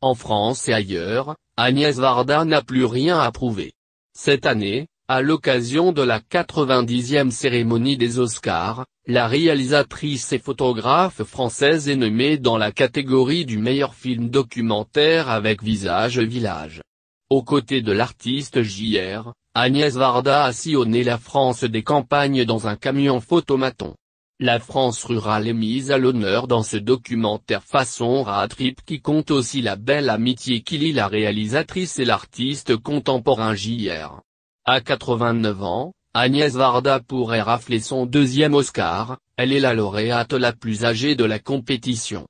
En France et ailleurs, Agnès Varda n'a plus rien à prouver. Cette année, à l'occasion de la 90e cérémonie des Oscars, la réalisatrice et photographe française est nommée dans la catégorie du meilleur film documentaire avec Visage Village. Aux côtés de l'artiste JR, Agnès Varda a sillonné la France des campagnes dans un camion photomaton. La France rurale est mise à l'honneur dans ce documentaire façon Ratrip trip qui compte aussi la belle amitié qui lie la réalisatrice et l'artiste contemporain JR. À 89 ans, Agnès Varda pourrait rafler son deuxième Oscar, elle est la lauréate la plus âgée de la compétition.